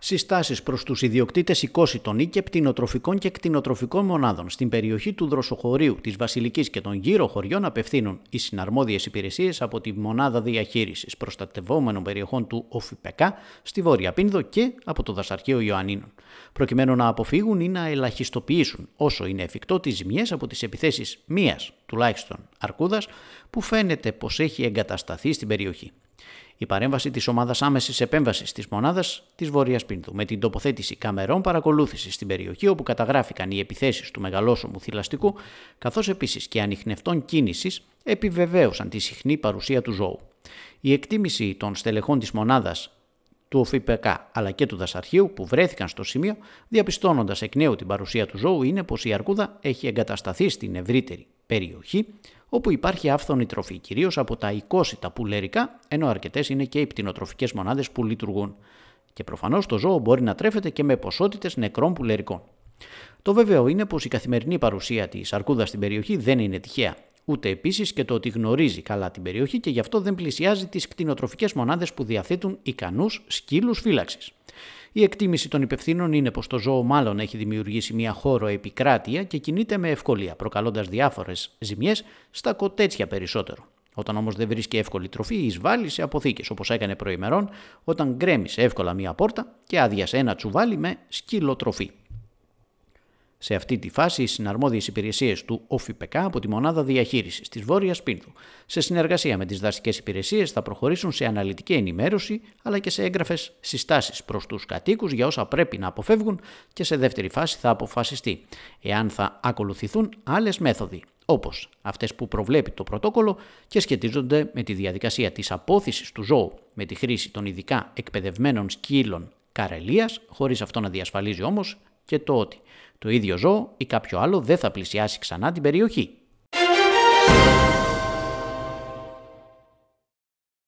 Συστάσεις προς τους ιδιοκτήτες 20 των και πτηνοτροφικών και κτηνοτροφικών μονάδων στην περιοχή του δροσοχωρίου, της Βασιλικής και των γύρω χωριών απευθύνουν οι συναρμόδιες υπηρεσίες από τη Μονάδα Διαχείρισης Προστατευόμενων Περιοχών του ΟΦΙΠΕΚΑ στη Βόρεια Πίνδο και από το Δασαρχείο Ιωαννίνων, προκειμένου να αποφύγουν ή να ελαχιστοποιήσουν όσο είναι εφικτό τις ζημιές από τις επιθέσεις μίας τουλάχιστον αρκούδας που φαίνεται πως έχει εγκατασταθεί στην περιοχή. Η παρέμβαση της ομάδας άμεσης επέμβασης της μονάδας της Βόρειας Πίνδου με την τοποθέτηση καμερών παρακολούθησης στην περιοχή όπου καταγράφηκαν οι επιθέσεις του μεγαλόσωμου θηλαστικού, καθώς επίσης και ανιχνευτών κίνησης, επιβεβαίωσαν τη συχνή παρουσία του ζώου. Η εκτίμηση των στελεχών της μονάδας του ΟΦΠΚ αλλά και του Δασαρχείου που βρέθηκαν στο σημείο, διαπιστώνοντας εκ νέου την παρουσία του ζώου, είναι πως η αρκούδα έχει εγκατασταθεί στην ευρύτερη περιοχή όπου υπάρχει άφθονη τροφή, κυρίως από τα οικόσιτα πουλερικά, ενώ αρκετές είναι και οι πτηνοτροφικές μονάδες που λειτουργούν. Και προφανώς το ζώο μπορεί να τρέφεται και με ποσότητες νεκρών πουλερικών. Το βέβαιο είναι πως η καθημερινή παρουσία της αρκούδας στην περιοχή δεν είναι τυχαία. Ούτε επίσης και το ότι γνωρίζει καλά την περιοχή και γι' αυτό δεν πλησιάζει τις κτηνοτροφικέ μονάδες που διαθέτουν ικανούς σκύλους φύλαξης. Η εκτίμηση των υπευθύνων είναι πως το ζώο μάλλον έχει δημιουργήσει μια χώρο επικράτεια και κινείται με ευκολία, προκαλώντας διάφορες ζημιές στα κοτέτσια περισσότερο. Όταν όμως δεν βρίσκει εύκολη τροφή, εισβάλλει σε αποθήκες, όπως έκανε προημερών, όταν γκρέμισε εύκολα μία πόρτα και άδειασε ένα τσουβάλι με σκυλοτροφή. Σε αυτή τη φάση, οι συναρμόδιες υπηρεσίες του ΟΦΙΠΕΚ από τη μονάδα διαχείρισης της Βόρειας Πίνδου, σε συνεργασία με τις δασικέ υπηρεσίες, θα προχωρήσουν σε αναλυτική ενημέρωση αλλά και σε έγγραφες συστάσεις προς τους κατοίκους για όσα πρέπει να αποφεύγουν και σε δεύτερη φάση θα αποφασιστεί εάν θα ακολουθηθούν άλλες μέθοδοι όπως αυτές που προβλέπει το πρωτόκολλο και σχετίζονται με τη διαδικασία της απόθυσης του ζώου με τη χρήση των ειδικά εκπαιδευμένων σκύλων καρελίας, χωρίς αυτό να διασφαλίζει όμως και το ότι το ίδιο ζώο ή κάποιο άλλο δεν θα πλησιάσει ξανά την περιοχή.